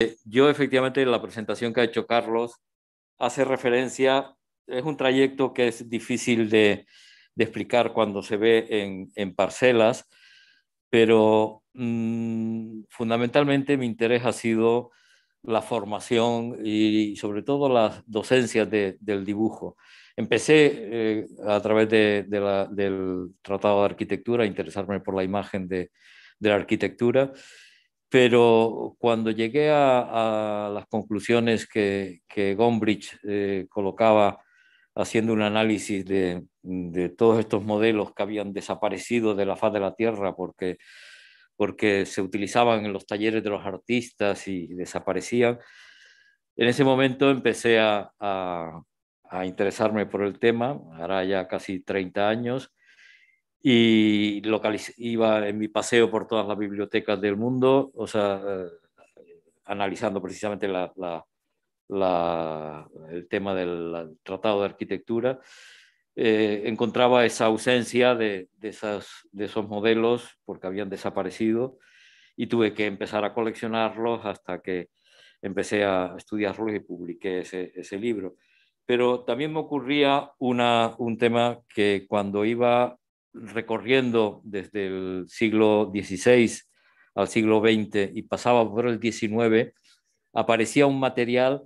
Eh, yo efectivamente la presentación que ha hecho Carlos hace referencia, es un trayecto que es difícil de, explicar cuando se ve en, parcelas, pero mm, fundamentalmente mi interés ha sido la formación y sobre todo las docencias del dibujo. Empecé eh, a través del Tratado de Arquitectura a interesarme por la imagen de, la arquitectura pero cuando llegué a, las conclusiones que, que Gombrich eh, colocaba haciendo un análisis de, de, todos estos modelos que habían desaparecido de la faz de la Tierra porque, porque se utilizaban en los talleres de los artistas y desaparecían, en ese momento empecé a, a, interesarme por el tema, ahora ya casi 30 años, y iba en mi paseo por todas las bibliotecas del mundo, o sea, analizando precisamente el tema del Tratado de Arquitectura, eh, encontraba esa ausencia de, de esos modelos porque habían desaparecido y tuve que empezar a coleccionarlos hasta que empecé a estudiarlos y publiqué ese, libro. Pero también me ocurría una, un tema que cuando iba recorriendo desde el siglo XVI al siglo XX y pasaba por el XIX, aparecía un material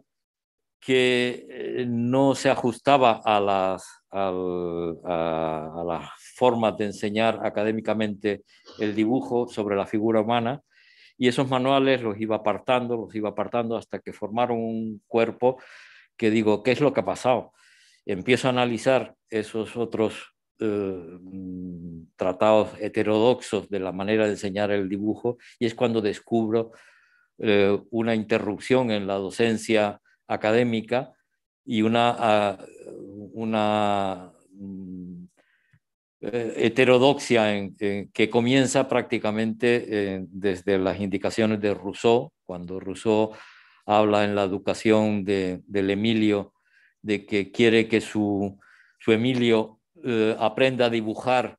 que eh, no se ajustaba a las, a las formas de enseñar académicamente el dibujo sobre la figura humana, y esos manuales los iba apartando, los iba apartando hasta que formaron un cuerpo que digo, ¿qué es lo que ha pasado? Empiezo a analizar esos otros eh, tratados heterodoxos de la manera de enseñar el dibujo y es cuando descubro eh, una interrupción en la docencia académica y una, ah, una mm, eh, heterodoxia que comienza prácticamente desde las indicaciones de Rousseau, cuando Rousseau habla en la educación del Emilio de que quiere que su, su Emilio eh, aprenda a dibujar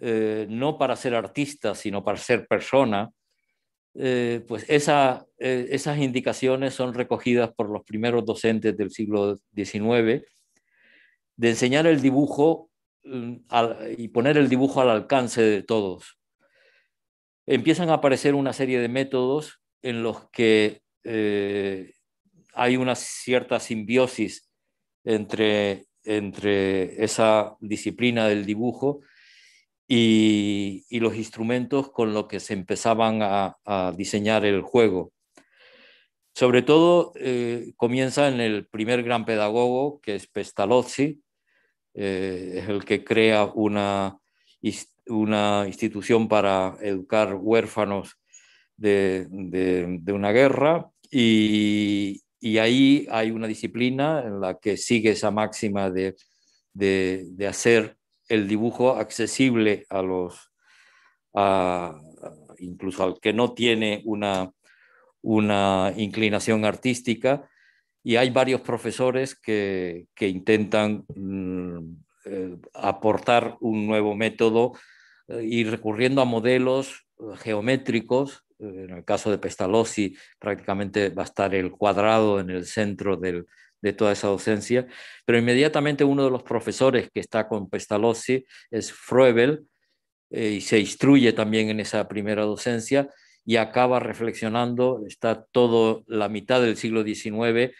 eh, no para ser artista, sino para ser persona, eh, pues esas indicaciones son recogidas por los primeros docentes del siglo XIX, de enseñar el dibujo mm, y poner el dibujo al alcance de todos. Empiezan a aparecer una serie de métodos en los que hay una cierta simbiosis entre entre esa disciplina del dibujo y, los instrumentos con los que se empezaban a, diseñar el juego. Sobre todo eh, comienza en el primer gran pedagogo, que es Pestalozzi, eh, es el que crea una, una institución para educar huérfanos de, de una guerra y, y ahí hay una disciplina en la que sigue esa máxima de, hacer el dibujo accesible a los, a, incluso al que no tiene una, una inclinación artística. Y hay varios profesores que, que intentan mm, eh, aportar un nuevo método eh, y recurriendo a modelos eh, geométricos en el caso de Pestalozzi, prácticamente va a estar el cuadrado en el centro de toda esa docencia, pero inmediatamente uno de los profesores que está con Pestalozzi es Froebel, eh, y se instruye también en esa primera docencia, y acaba reflexionando, está toda la mitad del siglo XIX,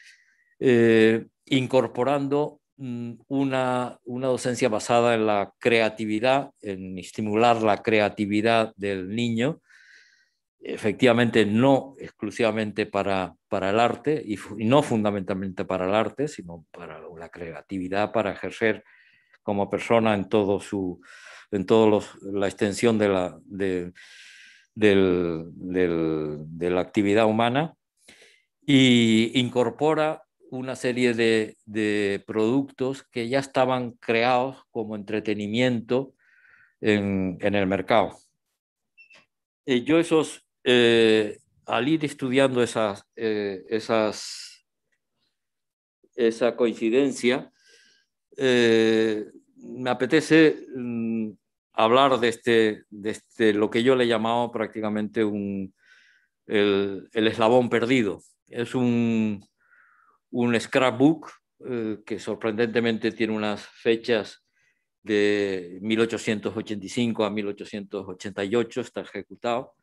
eh, incorporando mm, una, docencia basada en la creatividad, en estimular la creatividad del niño, efectivamente no exclusivamente para, para el arte y, no fundamentalmente para el arte, sino para la creatividad, para ejercer como persona en todo su en toda la extensión de la, de, del, de la actividad humana y incorpora una serie de, de productos que ya estaban creados como entretenimiento en, en el mercado yo esos, al ir estudiando esa eh, coincidencia, eh, me apetece mm, hablar de, este, de este, lo que yo le he llamado prácticamente un, el, eslabón perdido. Es un, un scrapbook eh, que sorprendentemente tiene unas fechas de 1885 a 1888, está ejecutado,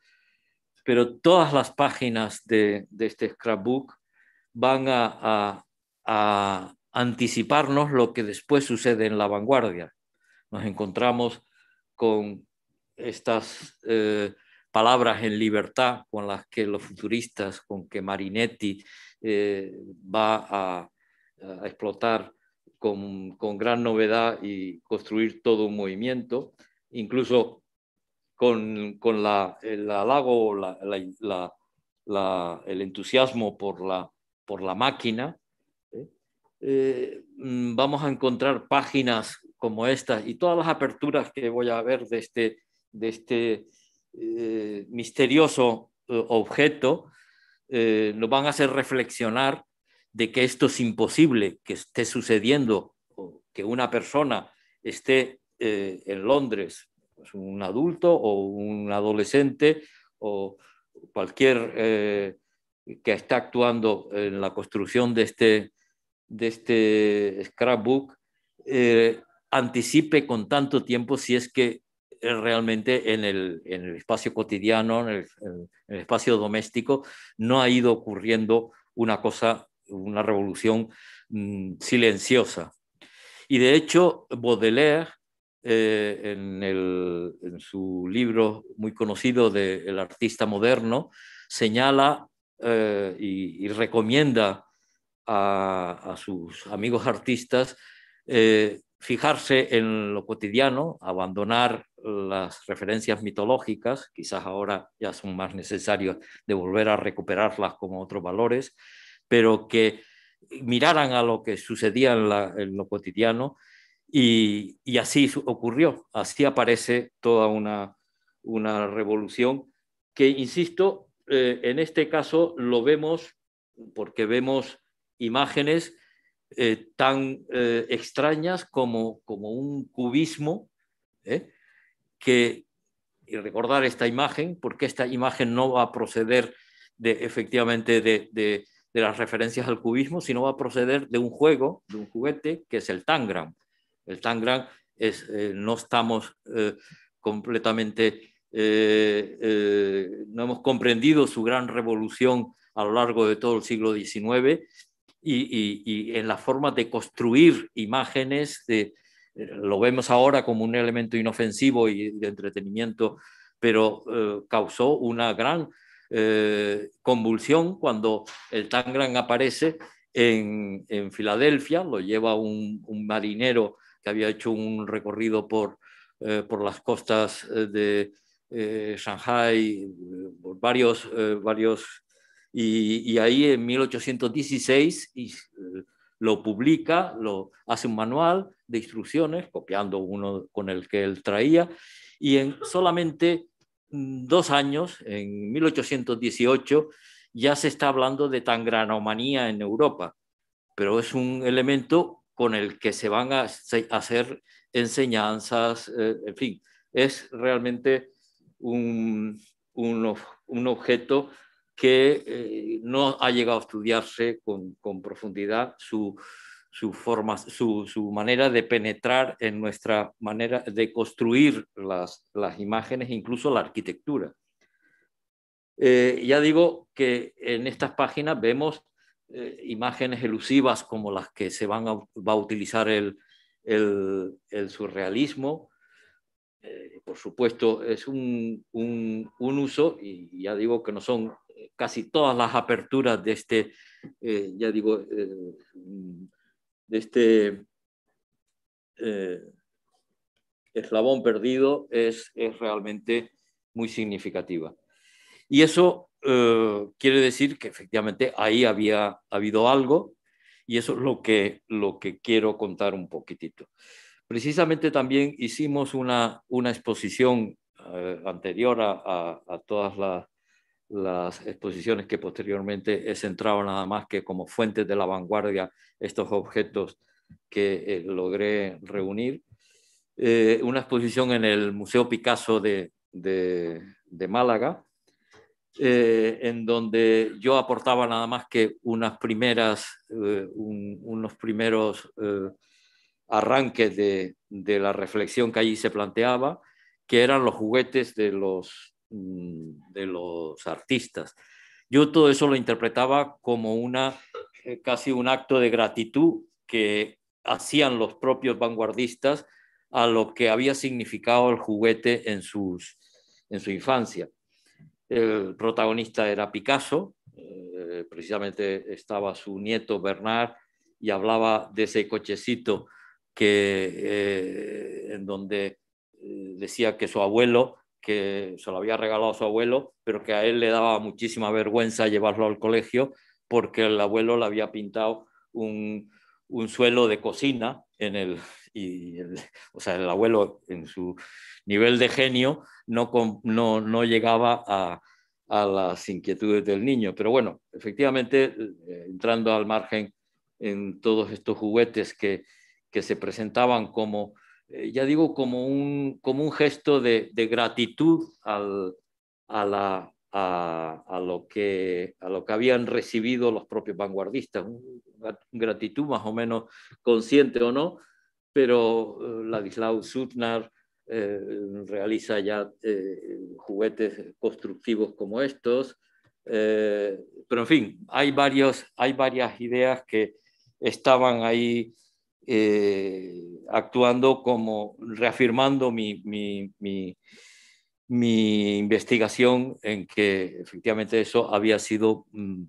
pero todas las páginas de, este scrapbook van a, anticiparnos lo que después sucede en la vanguardia. Nos encontramos con estas eh, palabras en libertad con las que los futuristas, con que Marinetti eh, va a, explotar con, con, gran novedad y construir todo un movimiento. Incluso con, la, el halago, el entusiasmo por la, por la máquina, ¿eh? Eh, mm, vamos a encontrar páginas como estas y todas las aperturas que voy a ver de este, de este eh, misterioso objeto nos van a hacer reflexionar de que esto es imposible que esté sucediendo, que una persona esté en Londres un adulto o un adolescente o cualquier eh, que está actuando en la construcción de este, de este scrapbook, eh, anticipe con tanto tiempo si es que realmente en el, espacio cotidiano, en el, espacio doméstico, no ha ido ocurriendo una cosa, una revolución mm, silenciosa. Y de hecho, Baudelaire eh, en, su libro muy conocido de El artista moderno, señala eh, y, recomienda a, sus amigos artistas eh, fijarse en lo cotidiano, abandonar las referencias mitológicas, quizás ahora ya son más necesarios de volver a recuperarlas como otros valores, pero que miraran a lo que sucedía en lo cotidiano y, así ocurrió, así aparece toda una, revolución que, insisto, eh, en este caso lo vemos porque vemos imágenes eh, tan eh, extrañas como, un cubismo, que, y recordar esta imagen, porque esta imagen no va a proceder de, efectivamente de, las referencias al cubismo, sino va a proceder de un juego, de un juguete, que es el Tangram el Tangran es, eh, no estamos eh, completamente, eh, no hemos comprendido su gran revolución a lo largo de todo el siglo XIX y, en la forma de construir imágenes, lo vemos ahora como un elemento inofensivo y de entretenimiento, pero causó una gran convulsión cuando el Tangran aparece en, Filadelfia, lo lleva un, un marinero que había hecho un recorrido por, eh, por las costas eh, de eh, Shanghai, por varios, varios y, ahí en 1816 lo publica, lo, hace un manual de instrucciones, copiando uno con el que él traía, y en solamente mm, dos años, en 1818, ya se está hablando de tangranomanía en Europa, pero es un elemento con el que se van a hacer enseñanzas, eh, en fin, es realmente un, objeto que eh, no ha llegado a estudiarse con, profundidad su, su, manera de penetrar en nuestra manera de construir las, las imágenes, e incluso la arquitectura. Eh, ya digo que en estas páginas vemos eh, imágenes elusivas como las que se van va a utilizar el, surrealismo. Eh, por supuesto, es un, uso, y ya digo que no son eh, casi todas las aperturas de este, ya digo, de este eslabón perdido es, es realmente muy significativa. Y eso eh, quiere decir que efectivamente ahí había habido algo y eso es lo que, lo que quiero contar un poquitito. Precisamente también hicimos una, una exposición eh, anterior a, todas las, exposiciones que posteriormente he centrado nada más que como fuentes de la vanguardia estos objetos que eh, logré reunir. una exposición en el Museo Picasso de, de Málaga, eh, en donde yo aportaba nada más que unas primeras, eh, unos primeros eh, arranques de, de, la reflexión que allí se planteaba, que eran los juguetes de los, mm, de los artistas. Yo todo eso lo interpretaba como una, casi un acto de gratitud que hacían los propios vanguardistas a lo que había significado el juguete en, sus, en su infancia. El protagonista era Picasso, eh, precisamente estaba su nieto Bernard y hablaba de ese cochecito que, eh, en donde eh, decía que su abuelo, que se lo había regalado a su abuelo, pero que a él le daba muchísima vergüenza llevarlo al colegio porque el abuelo le había pintado un, suelo de cocina en el, y o sea, el abuelo en su nivel de genio no, no, llegaba a, las inquietudes del niño. Pero bueno, efectivamente, eh, eh, entrando al margen en todos estos juguetes que, que se presentaban como, eh, ya digo, como un, como un gesto de, gratitud a, la, a, lo que, a lo que habían recibido los propios vanguardistas, una gratitud más o menos consciente o no, pero Ladislao Sutnar, eh, realiza ya eh, juguetes constructivos como estos. Eh, pero en fin, hay, varios, hay varias ideas que estaban ahí actuando como reafirmando mi, mi mi investigación en que efectivamente eso había sido mm,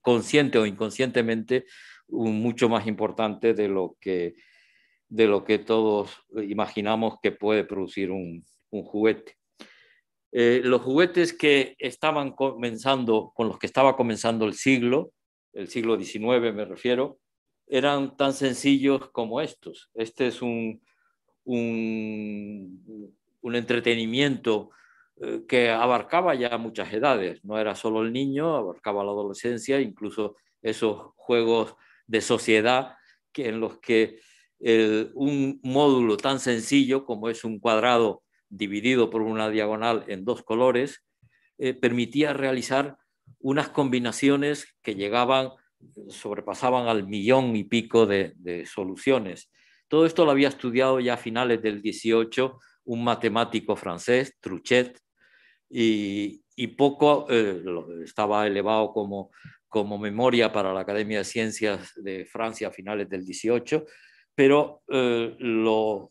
consciente o inconscientemente mucho más importante de lo que de lo que todos imaginamos que puede producir un, juguete. Eh, los juguetes que estaban comenzando, con los que estaba comenzando el siglo, el siglo XIX me refiero, eran tan sencillos como estos. Este es un, un, un entretenimiento eh, que abarcaba ya muchas edades, no era solo el niño, abarcaba la adolescencia, incluso esos juegos de sociedad que, en los que un módulo tan sencillo como es un cuadrado dividido por una diagonal en dos colores, eh, permitía realizar unas combinaciones que llegaban, sobrepasaban al millón y pico de, soluciones. Todo esto lo había estudiado ya a finales del 18 un matemático francés, Truchet, y, poco eh, estaba elevado como memoria para la Academia de Ciencias de Francia a finales del 18, pero eh, los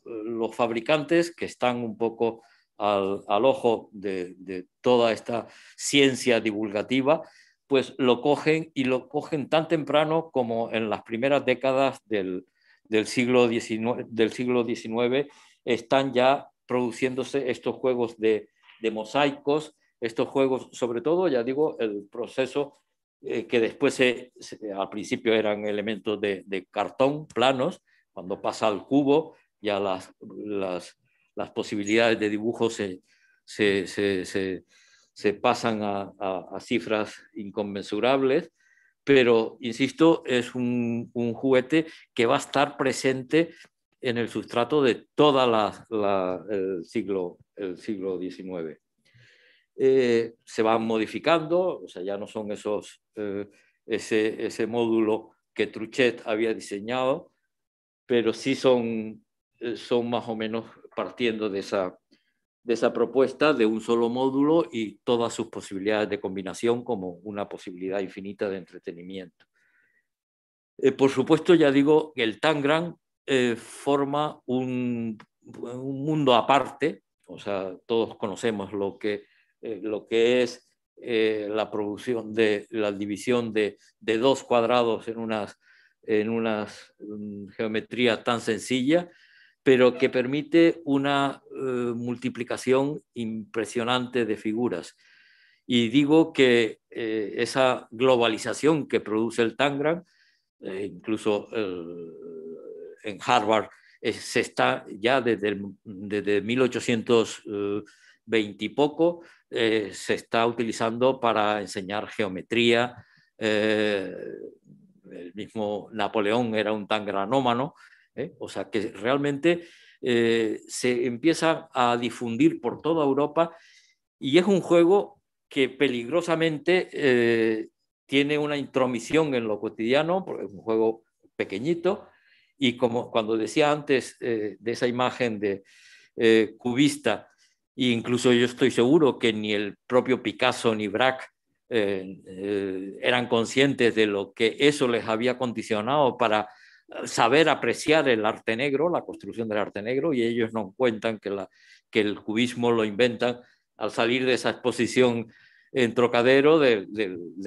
fabricantes que están un poco al, ojo de, toda esta ciencia divulgativa, pues lo cogen y lo cogen tan temprano como en las primeras décadas del, siglo, XIX, del siglo están ya produciéndose estos juegos de, mosaicos, estos juegos, sobre todo, ya digo, el proceso eh, que después al principio eran elementos de cartón planos, cuando pasa al cubo ya las, posibilidades de dibujo se, pasan a, cifras inconmensurables, pero, insisto, es un, juguete que va a estar presente en el sustrato de todo el, siglo, el siglo XIX. Eh, se van modificando, o sea, ya no son esos, eh, ese módulo que Truchet había diseñado, pero sí son, eh, son más o menos partiendo de esa, de esa propuesta de un solo módulo y todas sus posibilidades de combinación como una posibilidad infinita de entretenimiento. Eh, por supuesto, ya digo, el Tangram eh, forma un, mundo aparte, o sea, todos conocemos lo que, lo que es la producción de la división de dos cuadrados en unas en una geometría tan sencilla, pero que permite una eh, multiplicación impresionante de figuras. Y digo que eh, esa globalización que produce el Tangram, eh, incluso en Harvard, se está ya desde, desde 1820 y poco, se está utilizando para enseñar geometría el mismo Napoleón era un tan granómano, ¿eh? o sea que realmente eh, se empieza a difundir por toda Europa y es un juego que peligrosamente eh, tiene una intromisión en lo cotidiano, porque es un juego pequeñito y como cuando decía antes de esa imagen de cubista, e incluso yo estoy seguro que ni el propio Picasso ni Braque eh, eh, eran conscientes de lo que eso les había condicionado para eh, saber apreciar el arte negro, la construcción del arte negro, y ellos no cuentan que, la, que el cubismo lo inventan al salir de esa exposición en trocadero del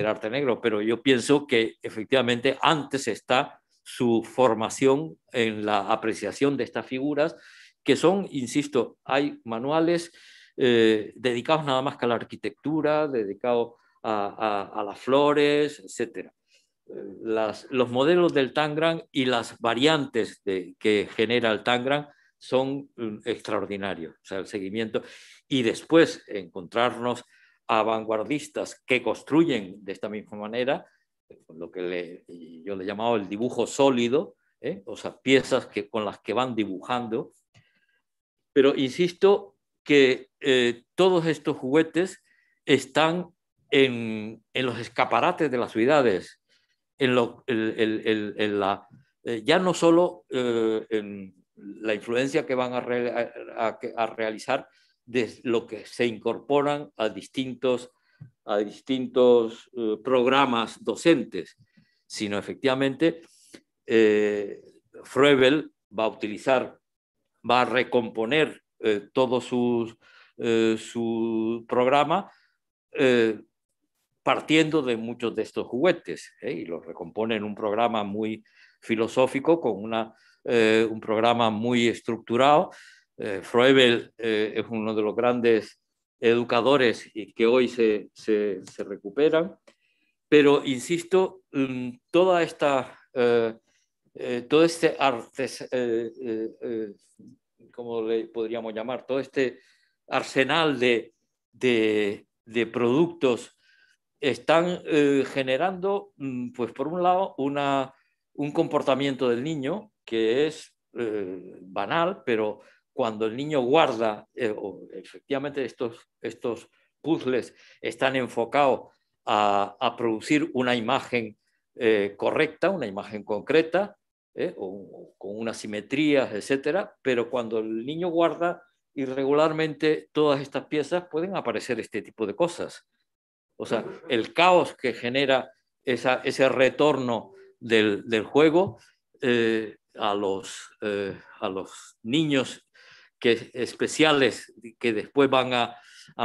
arte negro, pero yo pienso que efectivamente antes está su formación en la apreciación de estas figuras, que son, insisto, hay manuales dedicados nada más que a la arquitectura, dedicados a, las flores, etc. los modelos del Tangram y las variantes que genera el Tangram son mm, extraordinarios. O sea, el seguimiento. Y después encontrarnos a vanguardistas que construyen de esta misma manera, lo que yo le llamaba el dibujo sólido, ¿eh? o sea, piezas que, con las que van dibujando. Pero insisto que eh, todos estos juguetes están en, los escaparates de las ciudades, en, lo, la, eh, ya no solo eh, en la influencia que van a, realizar de lo que se incorporan a distintos, a distintos eh, programas docentes, sino efectivamente Froebel va a utilizar, va a recomponer todo sus, su programa partiendo de muchos de estos juguetes ¿eh? y los recompone en un programa muy filosófico, con eh, un programa muy estructurado. Eh, Froebel es uno de los grandes educadores y que hoy se, se, recuperan, pero insisto, mm, toda esta, todo este le podríamos llamar? Todo este arsenal de, de productos están eh, generando, mm, pues por un lado, una, un comportamiento del niño que es eh, banal, pero cuando el niño guarda, eh, efectivamente estos, estos puzzles están enfocados a, producir una imagen correcta, una imagen concreta, con unas simetrías, etc. pero cuando el niño guarda irregularmente todas estas piezas, pueden aparecer este tipo de cosas o sea, el caos que genera ese retorno del, juego eh, eh, a, los, niños que, especiales que después van a,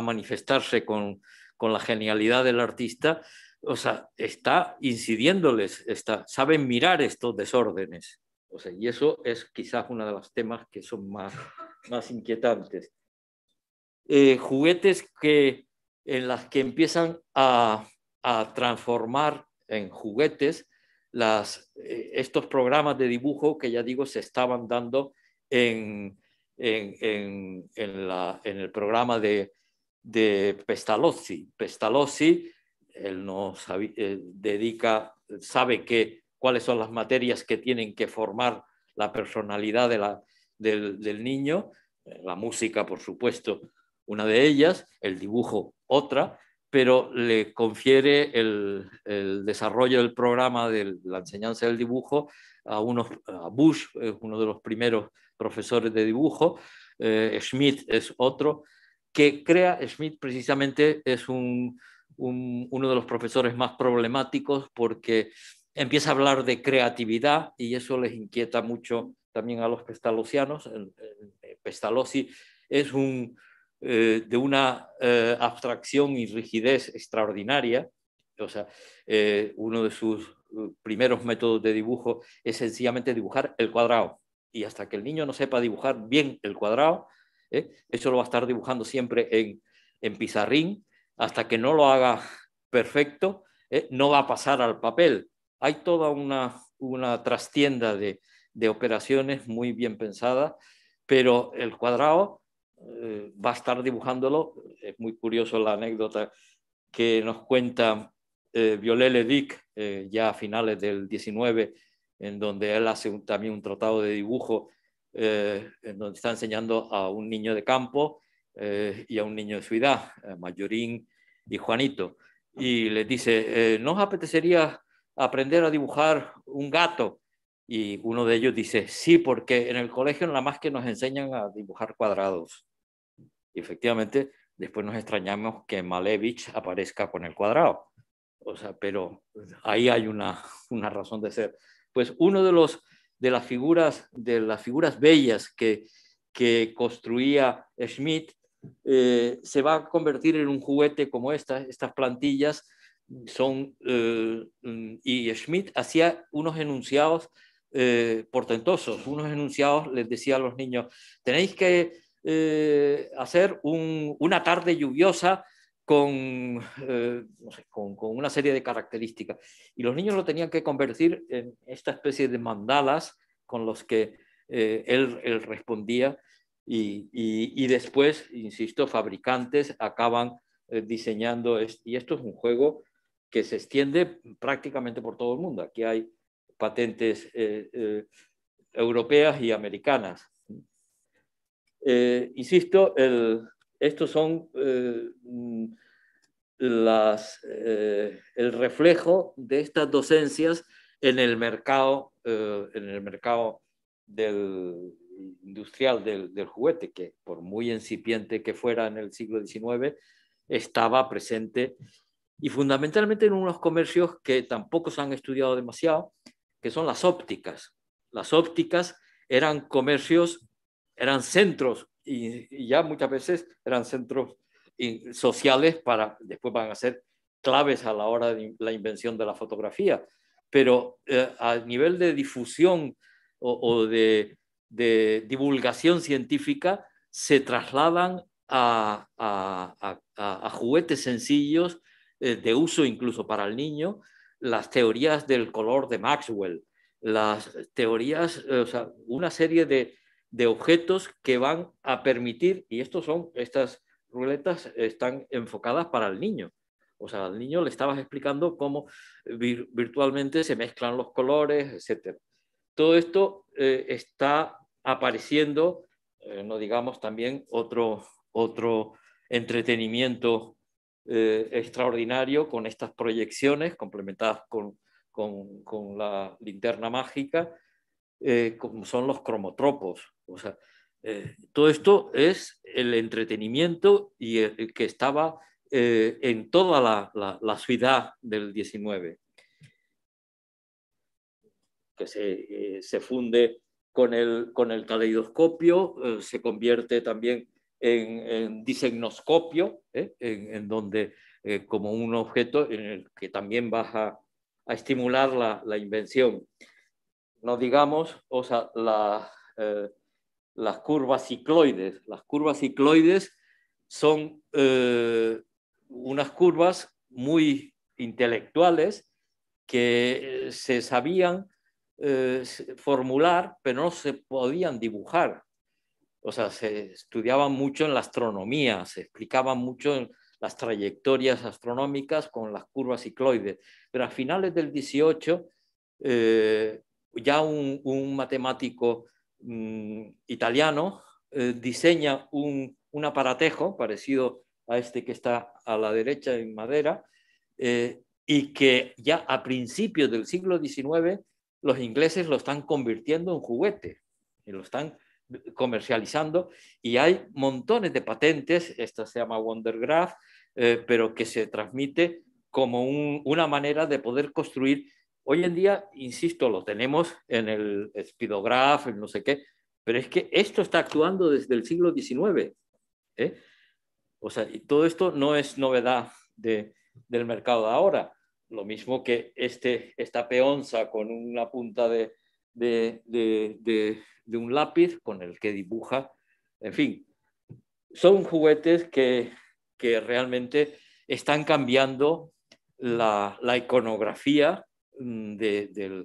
manifestarse con, la genialidad del artista, o sea, está incidiéndoles, está, saben mirar estos desórdenes. O y eso es quizás uno de los temas que son más, inquietantes. Eh, juguetes que, en las que empiezan a, transformar en juguetes las, eh, estos programas de dibujo que ya digo se estaban dando en, el programa de, Pestalozzi. Pestalozzi él nos sabe, eh, dedica, sabe cuáles son las materias que tienen que formar la personalidad de la, del, del niño, la música, por supuesto, una de ellas, el dibujo otra, pero le confiere el, desarrollo del programa de la enseñanza del dibujo a, unos, Bush, es uno de los primeros profesores de dibujo, eh, Schmidt es otro, que crea, Schmidt precisamente es un, uno de los profesores más problemáticos porque empieza a hablar de creatividad y eso les inquieta mucho también a los pestalocianos, Pestalozzi es un, eh, de una eh, abstracción y rigidez extraordinaria. O sea, eh, uno de sus uh, primeros métodos de dibujo es sencillamente dibujar el cuadrado. Y hasta que el niño no sepa dibujar bien el cuadrado, eso lo va a estar dibujando siempre en, en pizarrín. Hasta que no lo haga perfecto, no va a pasar al papel. Hay toda una, trastienda de, de operaciones muy bien pensadas, pero el cuadrado eh, va a estar dibujándolo. Es muy curioso la anécdota que nos cuenta eh, Viollet Dick eh, ya a finales del 19, en donde él hace también un tratado de dibujo, eh, en donde está enseñando a un niño de campo y a un niño de su ciudad, Mayorín y Juanito. Y les dice, ¿nos apetecería aprender a dibujar un gato? Y uno de ellos dice, sí, porque en el colegio nada más que nos enseñan a dibujar cuadrados efectivamente, después nos extrañamos que Malevich aparezca con el cuadrado. O sea, pero ahí hay una, una razón de ser. Pues uno de los de las figuras de las figuras bellas que, que construía Schmidt eh, se va a convertir en un juguete como estas Estas plantillas son eh, y Schmidt hacía unos enunciados eh, portentosos, unos enunciados les decía a los niños tenéis que eh, hacer una tarde lluviosa eh, con, una serie de características. Y los niños lo tenían que convertir en esta especie de mandalas con los que eh, él, respondía y, después, insisto, fabricantes acaban diseñando, y esto es un juego que se extiende prácticamente por todo el mundo. Aquí hay patentes europeas y americanas. Eh, insisto, estos son eh, mm, las, eh, el reflejo de estas docencias en el mercado, en el mercado del, industrial del, del, juguete, que por muy incipiente que fuera en el siglo XIX, estaba presente y fundamentalmente en unos comercios que tampoco se han estudiado demasiado, que son las ópticas. Las ópticas eran comercios eran centros y, ya muchas veces eran centros sociales para, después van a ser claves a la hora de la invención de la fotografía, pero eh, a nivel de difusión o, de, divulgación científica se trasladan a, juguetes sencillos eh, de uso incluso para el niño, las teorías del color de Maxwell, las teorías, eh, o sea, una serie de, de objetos que van a permitir, y estos son, estas ruletas están enfocadas para el niño. O sea, al niño le estabas explicando cómo virtualmente se mezclan los colores, etc. Todo esto eh, está apareciendo, eh, no digamos también otro, entretenimiento eh, extraordinario con estas proyecciones complementadas con la linterna mágica eh, como son los cromotropos. O sea, eh, todo esto es el entretenimiento y eh, que estaba en toda la, ciudad del 19, que se, funde con el, con caleidoscopio, se convierte también en, disegnoscopio, en, donde como un objeto en el que también vas a, estimular la invención no digamos, o sea, eh, las curvas cicloides. Las curvas cicloides son eh, unas curvas muy intelectuales que se sabían eh, formular, pero no se podían dibujar. O sea, se estudiaban mucho en la astronomía, se explicaban mucho las trayectorias astronómicas con las curvas cicloides. Pero a finales del 18, ya un, matemático mm, italiano eh, diseña un, aparatejo parecido a este que está a la derecha en madera eh, y que ya a principios del siglo XIX los ingleses lo están convirtiendo en juguete y lo están comercializando y hay montones de patentes, esta se llama Wondergraph, eh, pero que se transmite como una manera de poder construir Hoy en día, insisto, lo tenemos en el speedograph, en no sé qué, pero es que esto está actuando desde el siglo XIX. ¿eh? O sea, todo esto no es novedad del mercado de ahora. Lo mismo que este, esta peonza con una punta de, un lápiz con el que dibuja. En fin, son juguetes que, que realmente están cambiando la iconografía Mm, del,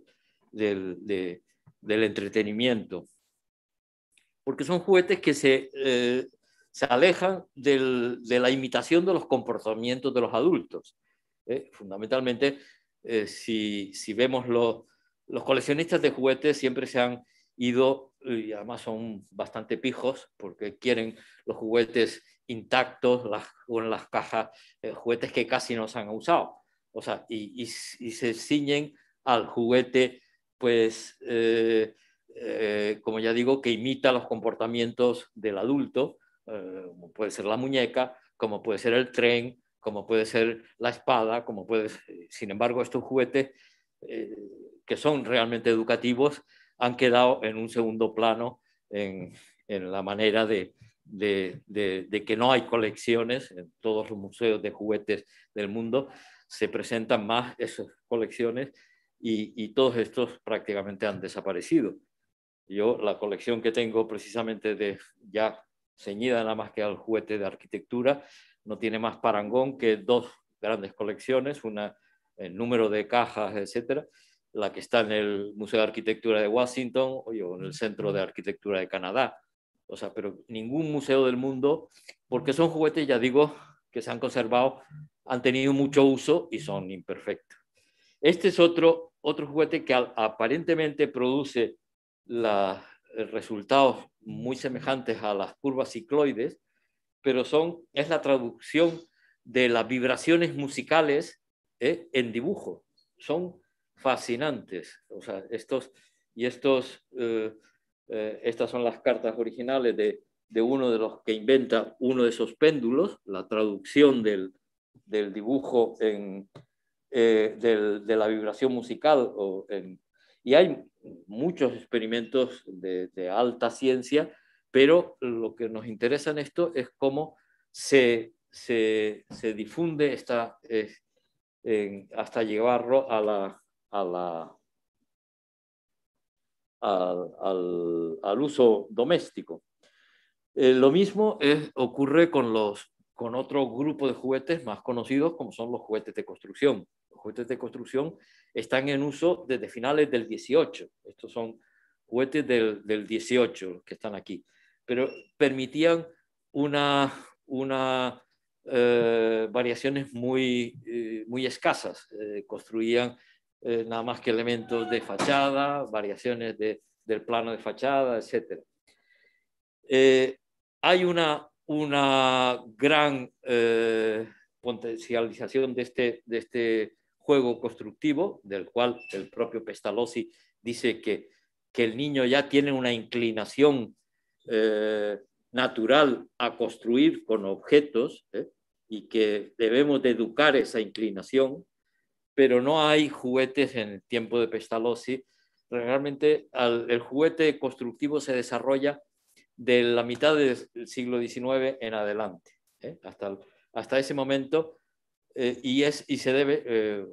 entretenimiento, porque son juguetes que se, eh, alejan de la imitación de los comportamientos de los adultos. ¿eh? fundamentalmente, eh, si, vemos los, los coleccionistas de juguetes siempre se han ido, y además son bastante pijos, porque quieren los juguetes intactos, con las cajas, juguetes que casi no se han usado o sea, y, se ciñen al juguete, pues, eh, eh, como ya digo, que imita los comportamientos del adulto, eh, como puede ser la muñeca, como puede ser el tren, como puede ser la espada, como puede Sin embargo, estos juguetes que son realmente educativos han quedado en un segundo plano en, la manera de, de, que no hay colecciones en todos los museos de juguetes del mundo, se presentan más esas colecciones y, todos estos prácticamente han desaparecido. Yo la colección que tengo precisamente de ya ceñida nada más que al juguete de arquitectura, no tiene más parangón que dos grandes colecciones, una en número de cajas, etcétera, la que está en el Museo de Arquitectura de Washington o en el Centro de Arquitectura de Canadá. O sea, pero ningún museo del mundo, porque son juguetes, ya digo, que se han conservado han tenido mucho uso y son imperfectos. Este es otro, otro juguete que aparentemente produce la, eh, resultados muy semejantes a las curvas cicloides, pero son, es la traducción de las vibraciones musicales eh, en dibujo. Son fascinantes. O sea, estos, y estos, eh, estas son las cartas originales de, de uno de los que inventa uno de esos péndulos, la traducción del, del dibujo, en, eh, de la vibración musical. y hay muchos experimentos de, alta ciencia, pero lo que nos interesa en esto es cómo se, se, difunde esta, hasta llevarlo a la, a la, al, uso doméstico. Eh, lo mismo ocurre con los con otro grupo de juguetes más conocidos como son los juguetes de construcción. Los juguetes de construcción están en uso desde finales del 18. Estos son juguetes del, del 18 que están aquí, pero permitían una, una eh, variaciones muy, eh, muy escasas. Eh, construían nada más que elementos de fachada, variaciones del plano de fachada, etc. hay una una gran eh, potencialización de este, de este juego constructivo, del cual el propio Pestalozzi dice que, el niño ya tiene una inclinación eh, natural a construir con objetos eh, y que debemos educar esa inclinación, pero no hay juguetes en el tiempo de Pestalozzi. Realmente el juguete constructivo se desarrolla de la mitad del siglo XIX en adelante, ¿eh? hasta, ese momento. Eh, y, es, y se debe, eh,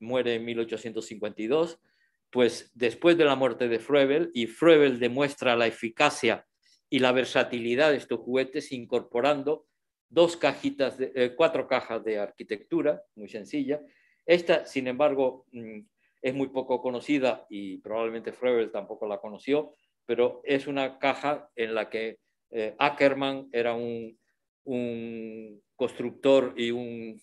muere en 1852, pues después de la muerte de Froebel, y Froebel demuestra la eficacia y la versatilidad de estos juguetes incorporando dos cajitas, eh, cuatro cajas de arquitectura, muy sencilla. Esta, sin embargo, mm, es muy poco conocida y probablemente Froebel tampoco la conoció, pero es una caja en la que eh, Ackerman era un, constructor y un,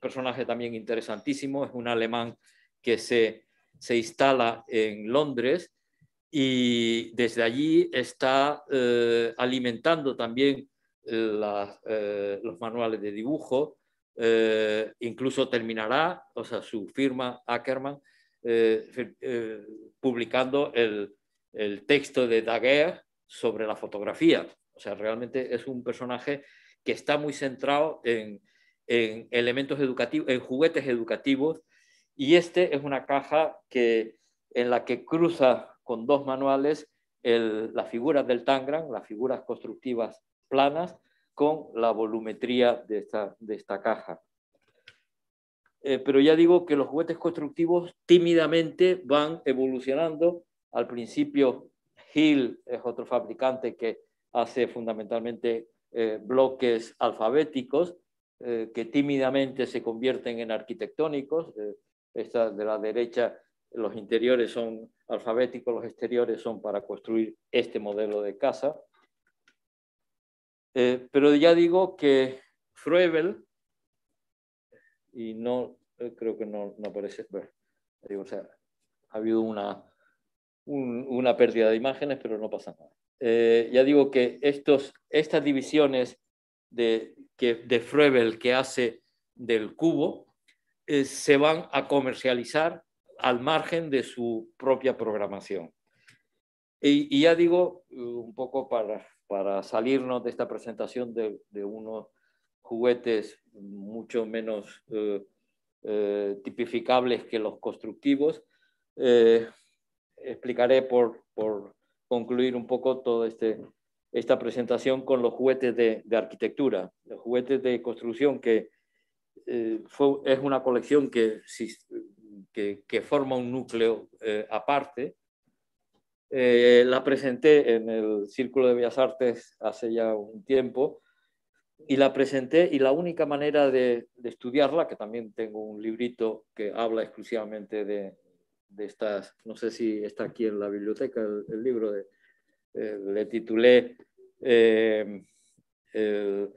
personaje también interesantísimo, es un alemán que se, instala en Londres y desde allí está eh, alimentando también eh, los manuales de dibujo, incluso terminará, o sea, su firma Ackerman, publicando el, el texto de Daguerre sobre la fotografía. O sea, realmente es un personaje que está muy centrado en, elementos educativos, en juguetes educativos, y este es una caja que, en la que cruza con dos manuales el, las figuras del Tangram, las figuras constructivas planas, con la volumetría de esta, caja. Eh, pero ya digo que los juguetes constructivos tímidamente van evolucionando al principio, Hill es otro fabricante que hace fundamentalmente eh, bloques alfabéticos eh, que tímidamente se convierten en arquitectónicos. Eh, esta de la derecha, los interiores son alfabéticos, los exteriores son para construir este modelo de casa. pero ya digo que Froebel, y no, creo que no, no aparece, ha habido una una pérdida de imágenes, pero no pasa nada. Eh, ya digo que estos, estas divisiones de, que, de Froebel que hace del cubo eh, se van a comercializar al margen de su propia programación. Y, ya digo, eh, un poco para, para salirnos de esta presentación de, unos juguetes mucho menos tipificables que los constructivos, explicaré por, por concluir un poco toda este, esta presentación con los juguetes de, de arquitectura, los juguetes de construcción, que eh, es una colección que, que, forma un núcleo eh, aparte. Eh, la presenté en el Círculo de Bellas Artes hace ya un tiempo y la presenté y la única manera de, de estudiarla, que también tengo un librito que habla exclusivamente de, de estas, no sé si está aquí en la biblioteca el, libro, de, eh, le titulé eh, el,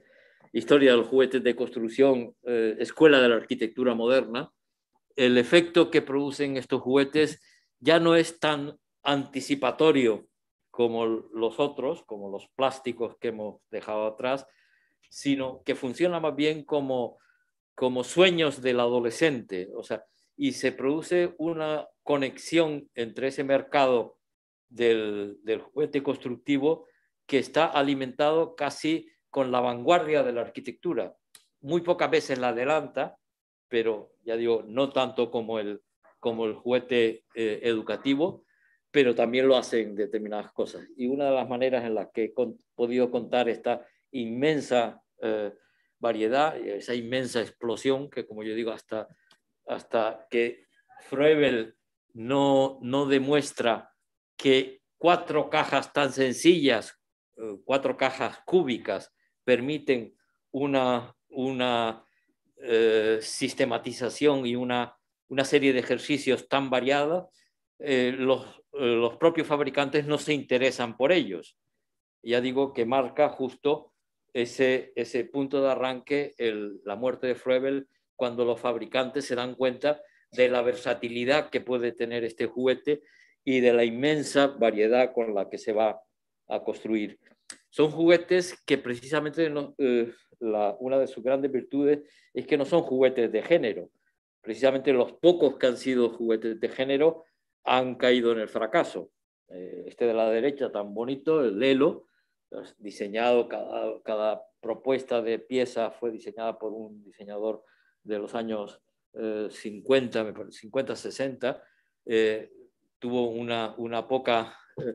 Historia del juguete de construcción, eh, Escuela de la Arquitectura Moderna, el efecto que producen estos juguetes ya no es tan anticipatorio como los otros, como los plásticos que hemos dejado atrás, sino que funciona más bien como, como sueños del adolescente. O sea, y se produce una conexión entre ese mercado del, juguete constructivo que está alimentado casi con la vanguardia de la arquitectura. Muy pocas veces la adelanta, pero ya digo, no tanto como el, como el juguete eh, educativo, pero también lo hacen determinadas cosas. Y una de las maneras en las que he podido contar esta inmensa eh, variedad, esa inmensa explosión que, como yo digo, hasta hasta que Froebel no, demuestra que cuatro cajas tan sencillas, eh, cuatro cajas cúbicas, permiten una, eh, sistematización y una, serie de ejercicios tan variadas, eh, los, propios fabricantes no se interesan por ellos. Ya digo que marca justo ese, punto de arranque, la muerte de Froebel cuando los fabricantes se dan cuenta de la versatilidad que puede tener este juguete y de la inmensa variedad con la que se va a construir. Son juguetes que precisamente eh, una de sus grandes virtudes es que no son juguetes de género. Precisamente los pocos que han sido juguetes de género han caído en el fracaso. Eh, este de la derecha tan bonito, el Lelo, pues, diseñado, cada, cada propuesta de pieza fue diseñada por un diseñador de los años 50, 50, 60, tuvo una, una poca, eh,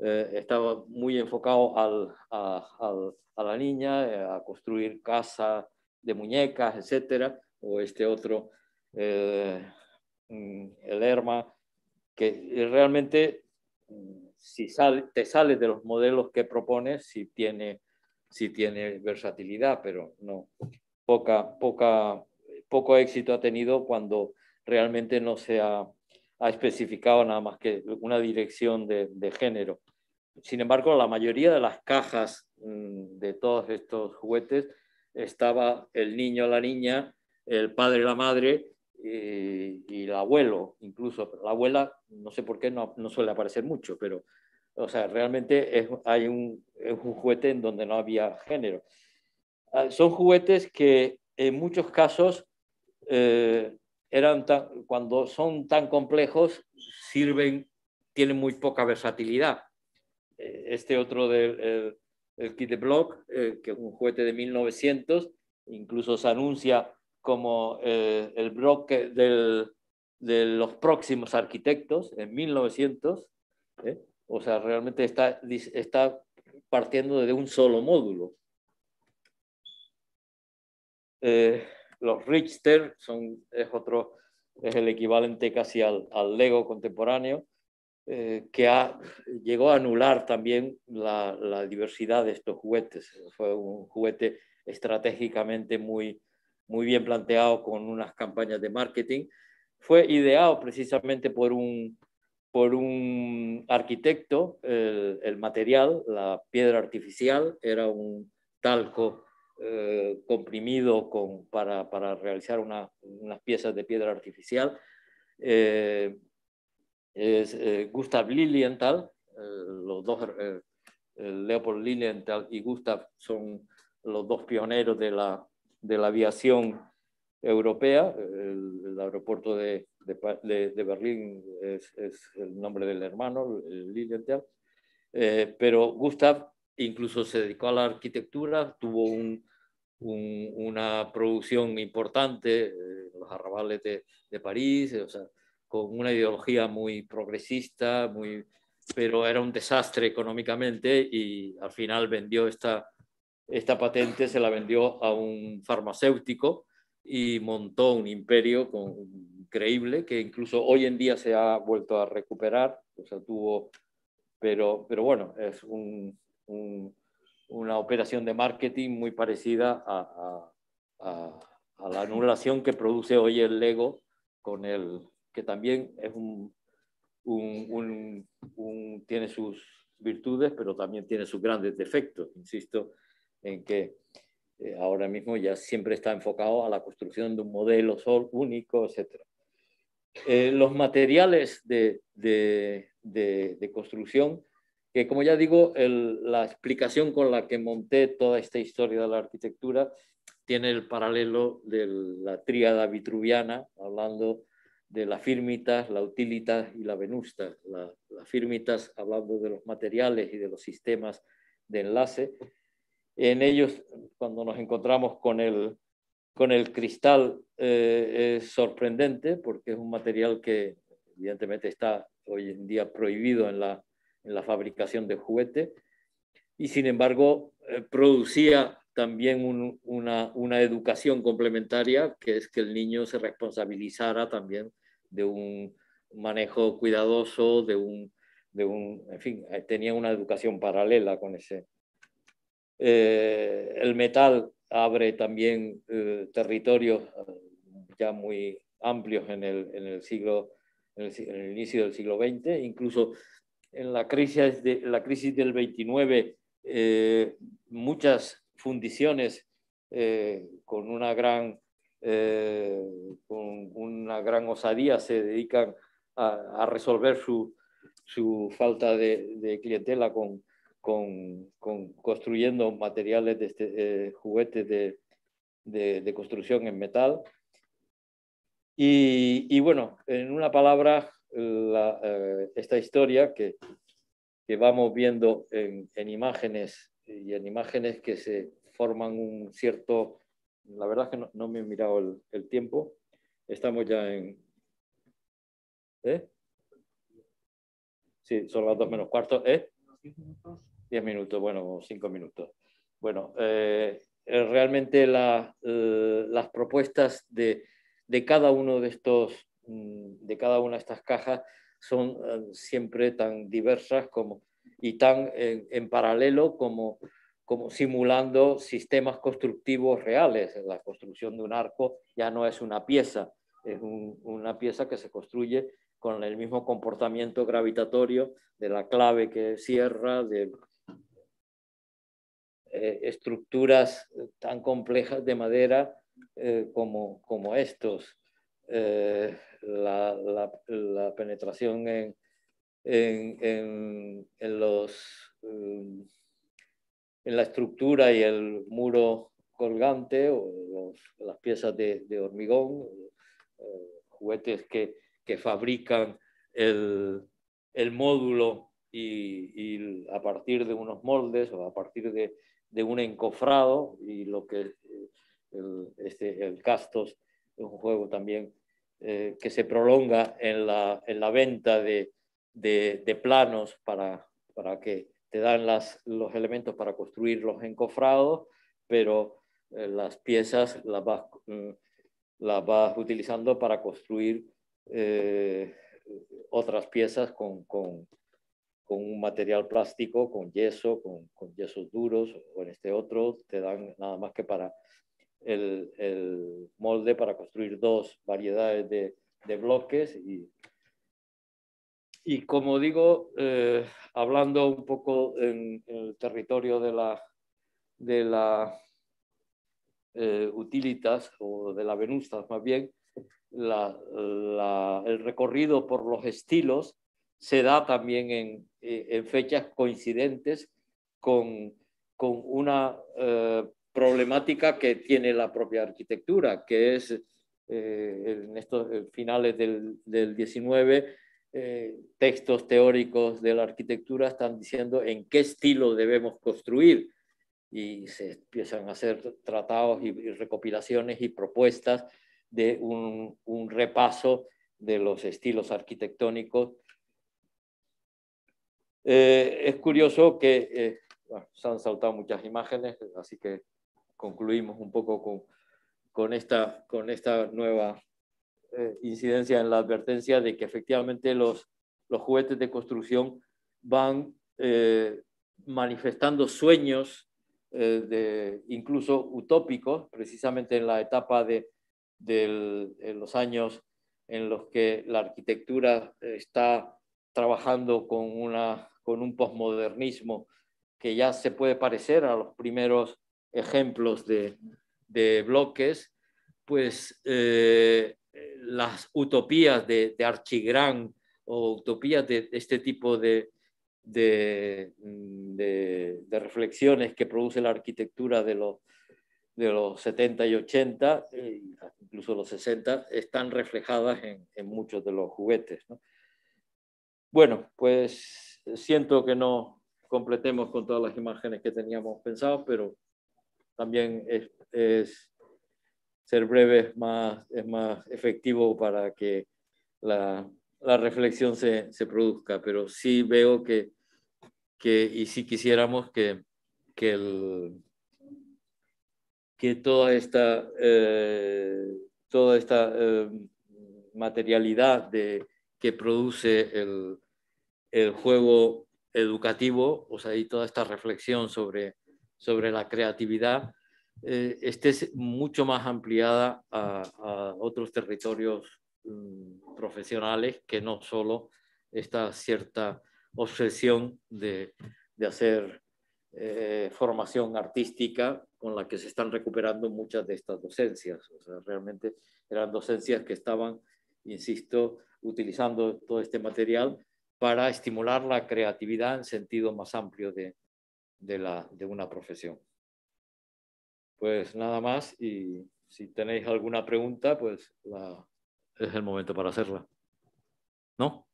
eh, estaba muy enfocado a, la niña, eh, a construir casa de muñecas, etcétera, o este otro, mm, el Herma, que realmente si sale, te de los modelos que propones, si tiene, si tiene versatilidad, pero no, poca, poca poco éxito ha tenido cuando realmente no se ha, especificado nada más que una dirección de, género. Sin embargo, la mayoría de las cajas mm, de todos estos juguetes estaba el niño, la niña, el padre, la madre eh, y, el abuelo, incluso. La abuela, no sé por qué, no, suele aparecer mucho, pero o sea, realmente hay un, juguete en donde no había género. Ah, son juguetes que en muchos casos eh, eran cuando son tan complejos, sirven, tienen muy poca versatilidad. Eh, este otro del el, Kit de Block, eh, que es un juguete de 1900, incluso se anuncia como el Block del, de los próximos arquitectos en 1900. O sea, realmente está, está partiendo de un solo módulo. Eh, los Richter son, es otro, es el equivalente casi al, Lego contemporáneo, eh, que ha, llegó a anular también la, diversidad de estos juguetes. Fue un juguete estratégicamente muy, muy bien planteado con unas campañas de marketing. Fue ideado precisamente por un, por un arquitecto, el material, la piedra artificial, era un talco eh, comprimido con, para, realizar unas piezas de piedra artificial. Eh, es eh, Gustav Lilienthal, los dos, Leopold Lilienthal y Gustav son los dos pioneros de la, de la aviación europea. El, aeropuerto de, de, Berlín es, el nombre del hermano, Lilienthal. pero Gustav incluso se dedicó a la arquitectura, tuvo una producción importante en eh, los arrabales de, París, con una ideología muy progresista, muy, pero era un desastre económicamente y al final vendió esta, esta patente, se la vendió a un farmacéutico y montó un imperio increíble que incluso hoy en día se ha vuelto a recuperar, o sea, tuvo, pero, pero bueno, es un, una operación de marketing muy parecida a, la anulación que produce hoy el Lego con el que también es tiene sus virtudes, pero también tiene sus grandes defectos. Insisto en que eh, ahora mismo ya siempre está enfocado a la construcción de un modelo sol único, etcétera eh, los materiales de construcción que como ya digo, la explicación con la que monté toda esta historia de la arquitectura tiene el paralelo de la tríada vitruviana, hablando de la firmitas, la utilitas y la venusta. Las la firmitas hablando de los materiales y de los sistemas de enlace. En ellos, cuando nos encontramos con el, con el cristal, eh, es sorprendente porque es un material que evidentemente está hoy en día prohibido en la en la fabricación de juguete y sin embargo eh, producía también una, educación complementaria, que es que el niño se responsabilizara también de un manejo cuidadoso, de un, en fin, eh, tenía una educación paralela con ese. Eh, el metal abre también territorios ya muy amplios en el, en el siglo el, en el, inicio del siglo XX, incluso en la crisis, de, la crisis del 29, eh, muchas fundiciones eh, con, una gran, eh, con una gran osadía se dedican a, resolver su, falta de, clientela con, construyendo materiales de este, juguetes de, de, de, construcción en metal. Y, y, bueno, en una palabra, eh, esta historia que, que vamos viendo en, imágenes y en imágenes que se forman un cierto... La verdad es que no, me he mirado el, tiempo. Estamos ya en... ¿Eh? Sí, son las dos menos cuarto. ¿Eh? Diez minutos, bueno, cinco minutos. Bueno, eh, realmente eh, las propuestas de, de, cada uno de estos Mm, de cada una de estas cajas son eh, siempre tan diversas como, y tan eh, en, paralelo como, como simulando sistemas constructivos reales. La construcción de un arco ya no es una pieza, es una pieza que se construye con el mismo comportamiento gravitatorio de la clave que cierra, de eh, estructuras tan complejas de madera como, como estos. Eh, la, penetración en, los, em, en la estructura y el muro colgante o las piezas de, hormigón, eh, juguetes que, fabrican el, módulo y, a partir de unos moldes o a partir de, un encofrado y lo que eh, el, este, el castos es un juego también eh, que se prolonga en la, venta de, planos para, para, que te dan las, los elementos para construir los encofrados, pero eh, las piezas las vas, mm, las vas utilizando para construir eh, otras piezas con, un material plástico, con yeso, con yesos duros, o en este otro, te dan nada más que para el, molde para construir dos variedades de, bloques y, como digo, eh, hablando un poco en, el territorio de la, de la eh, utilitas o de la venustas más bien, el recorrido por los estilos se da también en, eh, fechas coincidentes con, con una problemática que tiene la propia arquitectura, que es eh, en estos eh, finales del, del 19, eh, textos teóricos de la arquitectura están diciendo en qué estilo debemos construir y se empiezan a hacer tratados y, recopilaciones y propuestas de un, repaso de los estilos arquitectónicos es curioso que se han saltado muchas imágenes, así que concluimos un poco con, esta, con esta nueva eh, incidencia en la advertencia de que efectivamente los, los juguetes de construcción van eh, manifestando sueños eh, de, incluso utópicos, precisamente en la etapa de, los años en los que la arquitectura está trabajando con, una, con un posmodernismo que ya se puede parecer a los primeros ejemplos de, bloques, pues eh, las utopías de, de, Archigrán o utopías de, este tipo mm, de, reflexiones que produce la arquitectura de los, de los 70 y 80, eh, incluso los 60, están reflejadas en, muchos de los juguetes. Bueno, pues siento que no completemos con todas las imágenes que teníamos pensado, pero también es, ser breve es más, es más efectivo para que la, reflexión se, produzca, pero sí veo que, y sí quisiéramos que, que, que toda esta, eh, toda esta eh, materialidad de, que produce el juego educativo, o sea, y toda esta reflexión sobre sobre la creatividad eh, esté mucho más ampliada a, otros territorios mm, profesionales que no solo esta cierta obsesión de, hacer eh, formación artística con la que se están recuperando muchas de estas docencias. O sea, realmente eran docencias que estaban, insisto, utilizando todo este material para estimular la creatividad en sentido más amplio de, de, la, de una profesión. Pues nada más y si tenéis alguna pregunta, pues la, es el momento para hacerla. ¿No?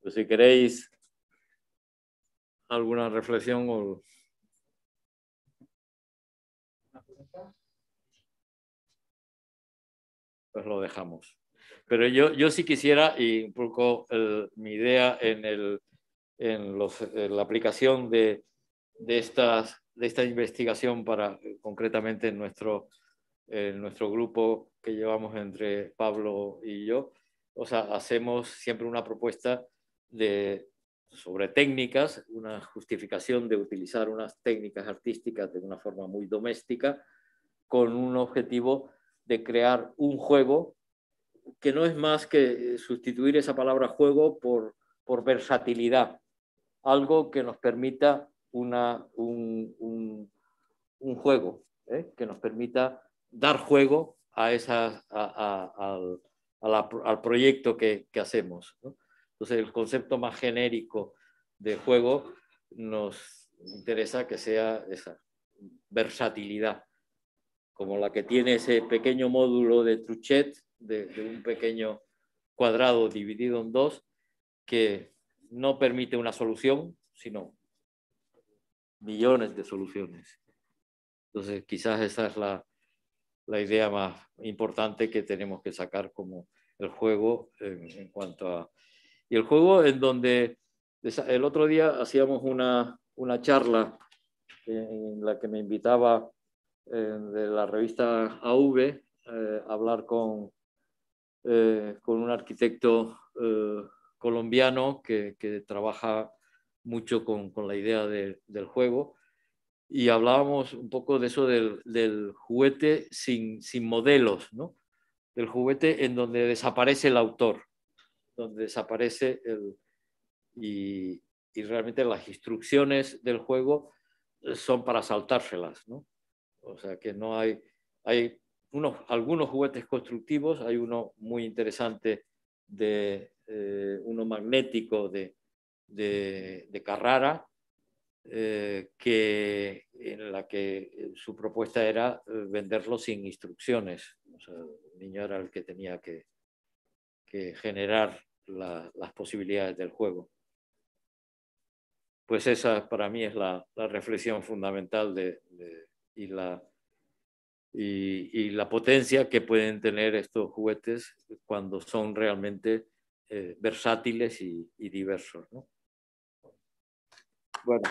Pues si queréis alguna reflexión o pues lo dejamos. Pero yo, yo sí quisiera, y un poco mi idea en, el, en, la aplicación de, de, estas, de esta investigación para concretamente en nuestro, nuestro grupo que llevamos entre Pablo y yo, o sea, hacemos siempre una propuesta de, sobre técnicas, una justificación de utilizar unas técnicas artísticas de una forma muy doméstica con un objetivo de crear un juego que no es más que eh, sustituir esa palabra juego por, versatilidad, algo que nos permita una, un, juego, ¿eh? que nos permita dar juego a esa, al, al, proyecto que, que hacemos. Entonces, el concepto más genérico de juego nos interesa que sea esa versatilidad como la que tiene ese pequeño módulo de Truchet, de, un pequeño cuadrado dividido en dos, que no permite una solución, sino millones de soluciones. Entonces, quizás esa es la, la idea más importante que tenemos que sacar como el juego en, en, cuanto a... Y el juego en donde el otro día hacíamos una, una charla en la que me invitaba eh, de la revista AV, eh, hablar con, eh, con un arquitecto colombiano que, trabaja mucho con, la idea del juego. Y hablábamos un poco de eso del, juguete sin, modelos, ¿no? del juguete en donde desaparece el autor, donde desaparece Y, y realmente las instrucciones del juego son para saltárselas, ¿no? O sea que no hay, hay unos, algunos juguetes constructivos, hay uno muy interesante de eh, uno magnético de, de, Carrara, eh, que, en la que eh, su propuesta era venderlo sin instrucciones. el niño era el que tenía que, que generar las posibilidades del juego. Pues esa para mí es la, la reflexión fundamental de, de, y la, y, la potencia que pueden tener estos juguetes cuando son realmente eh, versátiles y, diversos. Bueno.